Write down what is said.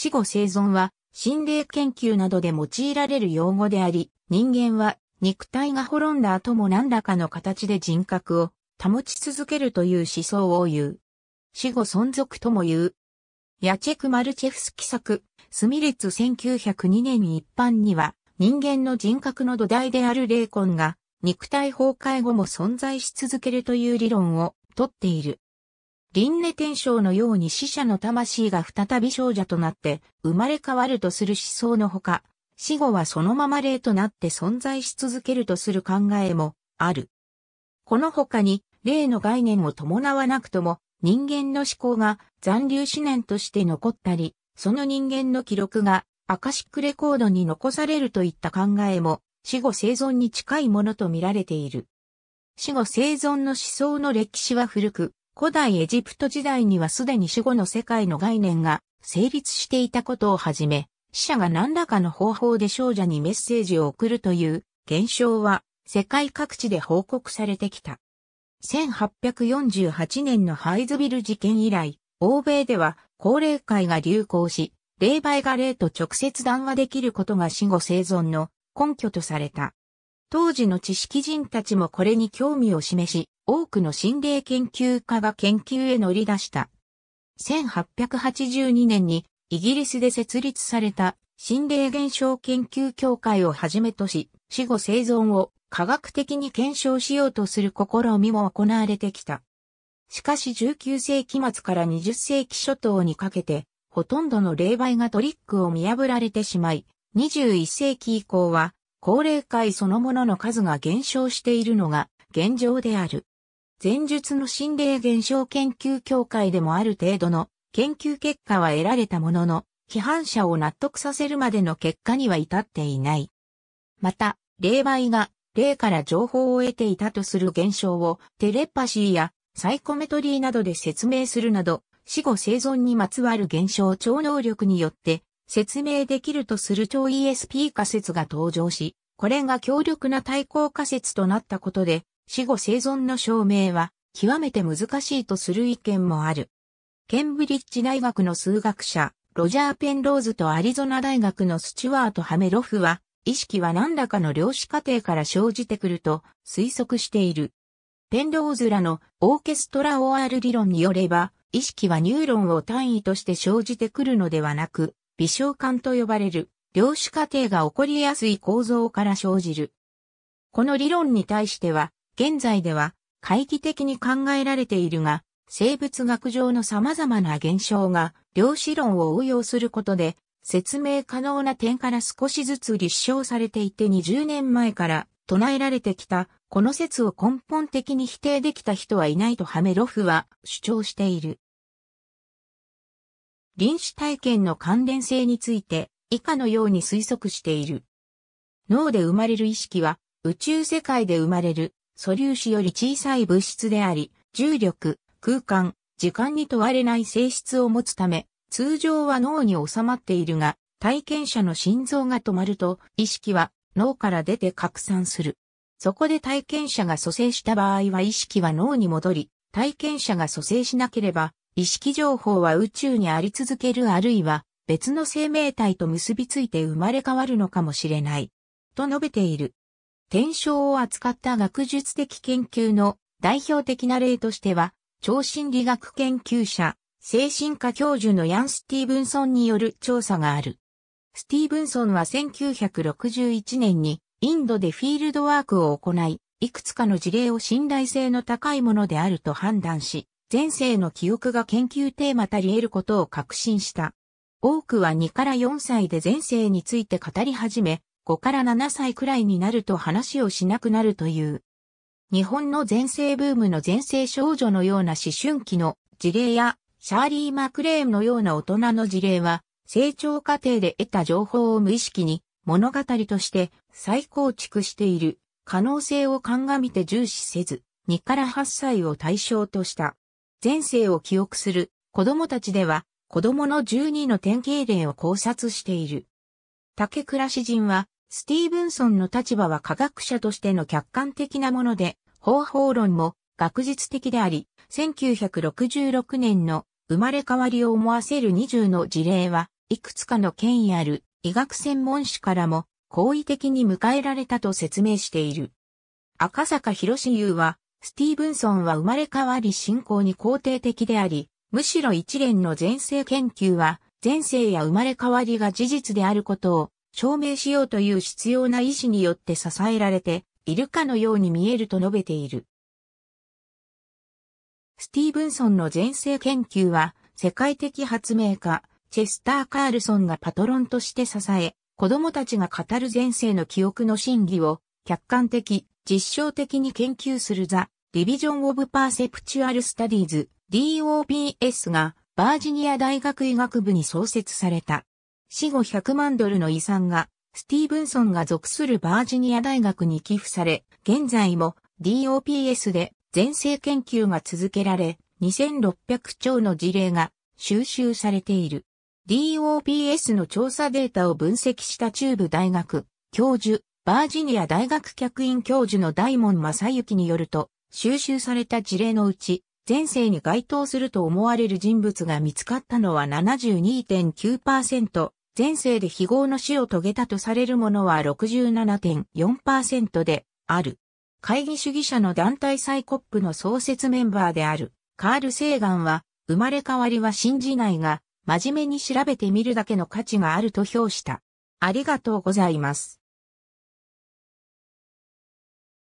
死後生存は心霊研究などで用いられる用語であり、人間は肉体が滅んだ後も何らかの形で人格を保ち続けるという思想を言う。死後存続とも言う。ヤチェク・マルチェフスキ作、スミリツ1902年に一般には人間の人格の土台である霊魂が肉体崩壊後も存在し続けるという理論をとっている。輪廻転生のように死者の魂が再び少女となって生まれ変わるとする思想のほか、死後はそのまま霊となって存在し続けるとする考えもある。この他に、霊の概念を伴わなくとも、人間の思考が残留思念として残ったり、その人間の記録がアカシックレコードに残されるといった考えも、死後生存に近いものと見られている。死後生存の思想の歴史は古く、古代エジプト時代にはすでに死後の世界の概念が成立していたことをはじめ、死者が何らかの方法で少女にメッセージを送るという現象は世界各地で報告されてきた。1848年のハイズビル事件以来、欧米では高齢会が流行し、霊媒が霊と直接談話できることが死後生存の根拠とされた。当時の知識人たちもこれに興味を示し、多くの心霊研究家が研究へ乗り出した。1882年にイギリスで設立された心霊現象研究協会をはじめとし、死後生存を科学的に検証しようとする試みも行われてきた。しかし19世紀末から20世紀初頭にかけて、ほとんどの霊媒がトリックを見破られてしまい、21世紀以降は高齢会そのものの数が減少しているのが現状である。前述の心霊現象研究協会でもある程度の研究結果は得られたものの、批判者を納得させるまでの結果には至っていない。また、霊媒が霊から情報を得ていたとする現象をテレパシーやサイコメトリーなどで説明するなど、死後生存にまつわる現象超能力によって説明できるとする超 ESP 仮説が登場し、これが強力な対抗仮説となったことで、死後生存の証明は極めて難しいとする意見もある。ケンブリッジ大学の数学者、ロジャー・ペンローズとアリゾナ大学のスチュワート・ハメロフは、意識は何らかの量子過程から生じてくると推測している。ペンローズらのオーケストラ OR 理論によれば、意識はニューロンを単位として生じてくるのではなく、微小管と呼ばれる量子過程が起こりやすい構造から生じる。この理論に対しては、現在では、回帰的に考えられているが、生物学上の様々な現象が量子論を応用することで、説明可能な点から少しずつ立証されていて20年前から唱えられてきた、この説を根本的に否定できた人はいないとハメロフは主張している。臨死体験の関連性について以下のように推測している。脳で生まれる意識は宇宙世界で生まれる素粒子より小さい物質であり、重力、空間、時間に問われない性質を持つため、通常は脳に収まっているが、体験者の心臓が止まると意識は脳から出て拡散する。そこで体験者が蘇生した場合は意識は脳に戻り、体験者が蘇生しなければ意識情報は宇宙にあり続けるあるいは別の生命体と結びついて生まれ変わるのかもしれない。と述べている。天章を扱った学術的研究の代表的な例としては、超心理学研究者、精神科教授のヤン・スティーブンソンによる調査がある。スティーブンソンは1961年にインドでフィールドワークを行い、いくつかの事例を信頼性の高いものであると判断し、前世の記憶が研究テーマたり得ることを確信した。多くは2から4歳で前世について語り始め、5から7歳くらいになると話をしなくなるという。日本の前世ブームの前世少女のような思春期の事例や、シャーリー・マクレーンのような大人の事例は、成長過程で得た情報を無意識に物語として再構築している可能性を鑑みて重視せず、2から8歳を対象とした。前世を記憶する子供たちでは子供の12の典型例を考察している。竹倉詩人はスティーブンソンの立場は科学者としての客観的なもので方法論も学術的であり、1966年の生まれ変わりを思わせる20の事例はいくつかの権威ある医学専門誌からも好意的に迎えられたと説明している。赤坂博士優はスティーブンソンは生まれ変わり信仰に肯定的であり、むしろ一連の前世研究は、前世や生まれ変わりが事実であることを証明しようという必要な意志によって支えられているかのように見えると述べている。スティーブンソンの前世研究は、世界的発明家、チェスター・カールソンがパトロンとして支え、子供たちが語る前世の記憶の真偽を客観的、実証的に研究するザ・ディビジョン・オブ・パーセプチュアル・スタディーズ DOPS がバージニア大学医学部に創設された。死後100万ドルの遺産がスティーブンソンが属するバージニア大学に寄付され、現在も DOPS で全生研究が続けられ、2600兆の事例が収集されている。DOPS の調査データを分析した中部大学教授バージニア大学客員教授の大門正幸によると、収集された事例のうち、前世に該当すると思われる人物が見つかったのは72.9%、前世で非業の死を遂げたとされるものは67.4%である。会議主義者の団体サイコップの創設メンバーであるカール・セーガンは、生まれ変わりは信じないが、真面目に調べてみるだけの価値があると評した。ありがとうございます。